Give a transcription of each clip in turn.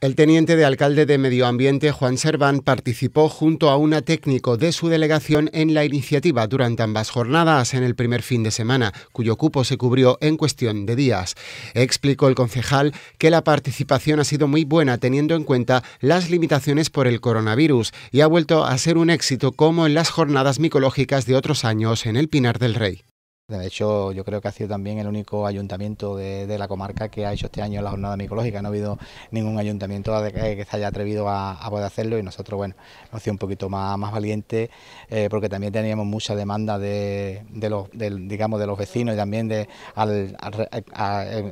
El teniente de alcalde de Medio Ambiente, Juan Serván, participó junto a una técnico de su delegación en la iniciativa durante ambas jornadas en el primer fin de semana, cuyo cupo se cubrió en cuestión de días. Explicó el concejal que la participación ha sido muy buena teniendo en cuenta las limitaciones por el coronavirus y ha vuelto a ser un éxito como en las jornadas micológicas de otros años en el Pinar del Rey. De hecho, yo creo que ha sido también el único ayuntamiento de, la comarca que ha hecho este año la jornada micológica. No ha habido ningún ayuntamiento eh, que se haya atrevido a, poder hacerlo y nosotros, bueno, hemos sido un poquito más, más valientes eh, porque también teníamos mucha demanda de, los, digamos, de los vecinos y también de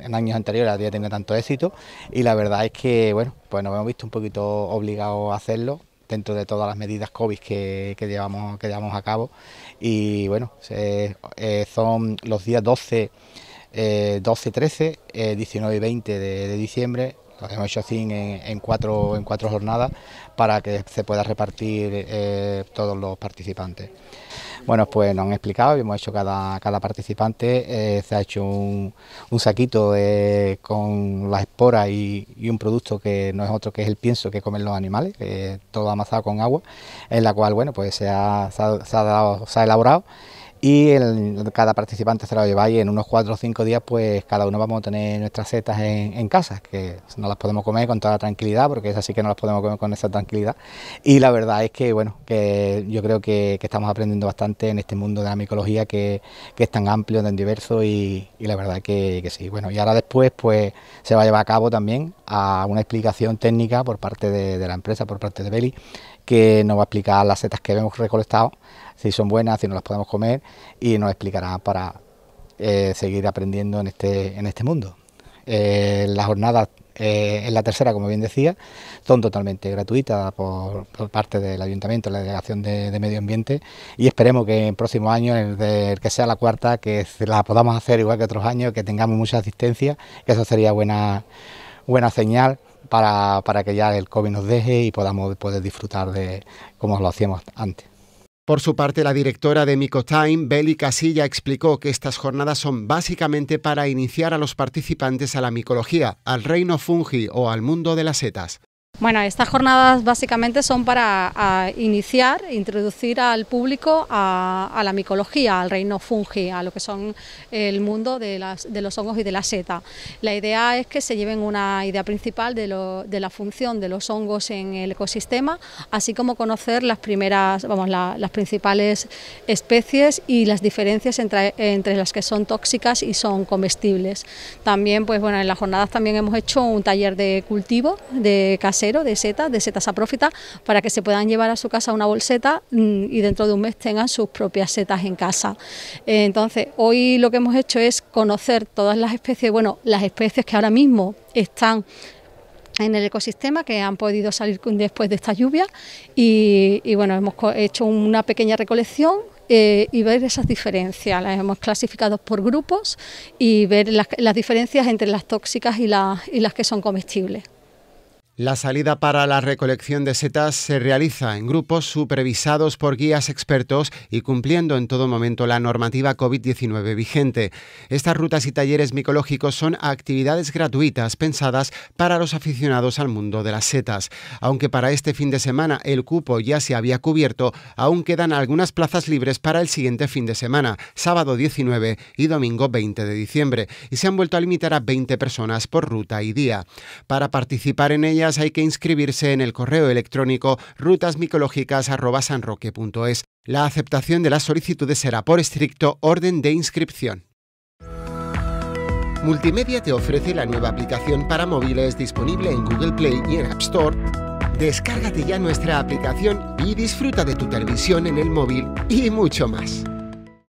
en años anteriores había tenido tanto éxito y la verdad es que, bueno, pues nos hemos visto un poquito obligados a hacerlo dentro de todas las medidas COVID que, llevamos, que llevamos a cabo. Y bueno, eh, son los días 12, 12 13, 19 y 20 de, de diciembre hemos hecho así en, cuatro, en cuatro jornadas para que se pueda repartir eh, todos los participantes. Bueno, pues nos han explicado y hemos hecho cada, participante, eh, se ha hecho un, saquito eh, con las esporas y, un producto que no es otro que es el pienso que comen los animales, todo amasado con agua, en la cual, bueno, pues se dado, se ha elaborado y cada participante se lo lleva y en unos cuatro o cinco días pues cada uno vamos a tener nuestras setas en, casa, que no las podemos comer con toda tranquilidad, porque es así que no las podemos comer con esa tranquilidad. Y la verdad es que bueno, que yo creo que, estamos aprendiendo bastante en este mundo de la micología que, es tan amplio, tan diverso y, la verdad que, sí. Bueno, y ahora después pues se va a llevar a cabo también a una explicación técnica por parte de, de la empresa, por parte de Beli, que nos va a explicar las setas que hemos recolectado si son buenas, si no las podemos comer y nos explicará para eh, seguir aprendiendo en este, en este mundo. Eh, las jornadas eh, en la tercera, como bien decía, son totalmente gratuitas por, parte del Ayuntamiento, la Delegación de, Medio Ambiente y esperemos que en próximo año el, el que sea la cuarta, que la podamos hacer igual que otros años, que tengamos mucha asistencia, que eso sería buena, señal para, para que ya el COVID nos deje y podamos poder disfrutar de como lo hacíamos antes. Por su parte, la directora de Micotime, Beli Casilla, explicó que estas jornadas son básicamente para iniciar a los participantes a la micología, al reino fungi o al mundo de las setas. Bueno, estas jornadas básicamente son para iniciar, introducir al público a, la micología, al reino fungi, a lo que son el mundo de, los hongos y de la seta. La idea es que se lleven una idea principal de, la función de los hongos en el ecosistema, así como conocer las primeras, vamos, las principales especies y las diferencias entre, las que son tóxicas y son comestibles. También, pues bueno, en las jornadas también hemos hecho un taller de cultivo de case, de setas, de setas saprófitas, para que se puedan llevar a su casa una bolseta mm, y dentro de un mes tengan sus propias setas en casa. Eh, entonces, hoy lo que hemos hecho es conocer todas las especies, bueno, las especies que ahora mismo están en el ecosistema que han podido salir después de esta lluvia y, bueno, hemos hecho una pequeña recolección eh, y ver esas diferencias. Las hemos clasificado por grupos y ver las, diferencias entre las tóxicas y y las que son comestibles. La salida para la recolección de setas se realiza en grupos supervisados por guías expertos y cumpliendo en todo momento la normativa COVID-19 vigente. Estas rutas y talleres micológicos son actividades gratuitas pensadas para los aficionados al mundo de las setas. Aunque para este fin de semana el cupo ya se había cubierto, aún quedan algunas plazas libres para el siguiente fin de semana, sábado 19 y domingo 20 de diciembre, y se han vuelto a limitar a 20 personas por ruta y día. Para participar en ellas hay que inscribirse en el correo electrónico rutasmicológicas.sanroque.es. La aceptación de las solicitudes será por estricto orden de inscripción. Multimedia te ofrece la nueva aplicación para móviles disponible en Google Play y en App Store. Descárgate ya nuestra aplicación y disfruta de tu televisión en el móvil y mucho más.